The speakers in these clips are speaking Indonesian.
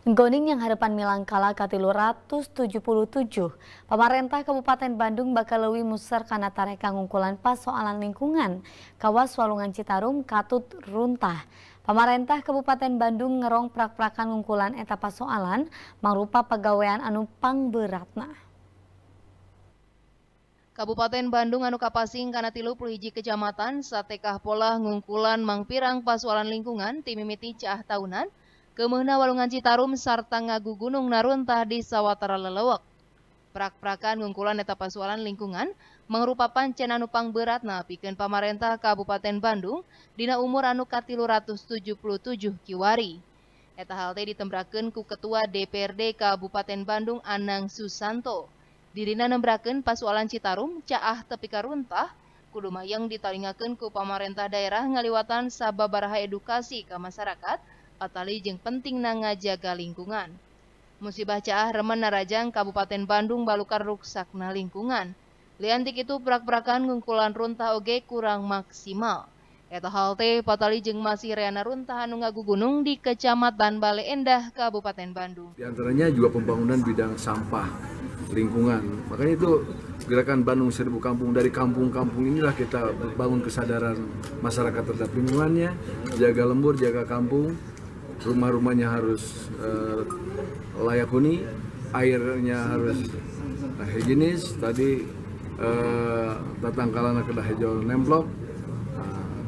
Goning yang Milang Kala katilu 177. Pemerintah Kabupaten Bandung bakal lebih musar kana unggulan ngungkulan soalan lingkungan. Kawas Walungan Citarum katut runtah. Pemerintah Kabupaten Bandung ngerong prak-prakan ngungkulan etapa soalan, mangrupa pegawaian anu pangberatna. Kabupaten Bandung anu kapasing karena tilu puluh hiji kecamatan satekah pola ngungkulan mangpirang soalan lingkungan timimiti cah tahunan kemehna walungan Citarum sarta ngagu gunung naruntah di sawatara lelewek. Prak-prakan ngungkulan eta pasualan lingkungan mengrupakan cenan upang beratna pikeun pamarentah Kabupaten Bandung dina umur anu katilu ratus tujuh puluh tujuh kiwari. Eta hal teh ditembrakeun ku Ketua DPRD Kabupaten Bandung Anang Susanto. Dirina nembrakeun pasualan Citarum caah tepi karuntah kudu mayang ditalingakeun ku pamarentah daerah ngaliwatan sababaraha edukasi ke masyarakat atali jeng penting na ngajaga lingkungan. Musibah caah remen narajang Kabupaten Bandung balukar na lingkungan. Liantik itu perak-perakan ngungkulan runtah oge kurang maksimal. Eta halte patali jeng masih reana runtah anu ngagu gunung di Kecamatan Bale Endah, Kabupaten Bandung. Di antaranya juga pembangunan bidang sampah lingkungan. Makanya itu gerakan Bandung Seribu Kampung dari kampung-kampung inilah kita bangun kesadaran masyarakat terhadap lingkungannya, jaga lembur, jaga kampung, rumah-rumahnya harus uh, layak huni, airnya harus nah, higienis. Tadi uh, datang kalana kedah hijau nemplok, uh,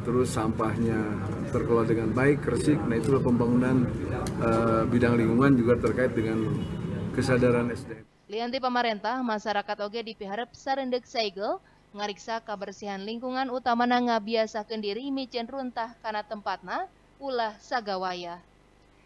terus sampahnya terkelola dengan baik, resik. Nah itulah pembangunan uh, bidang lingkungan juga terkait dengan kesadaran SDM. Lianti pemerintah, masyarakat oge dipiharep sarendek saigel, ngariksa kebersihan lingkungan utama nangga biasa kendiri micen runtah karena tempatna, ulah sagawaya.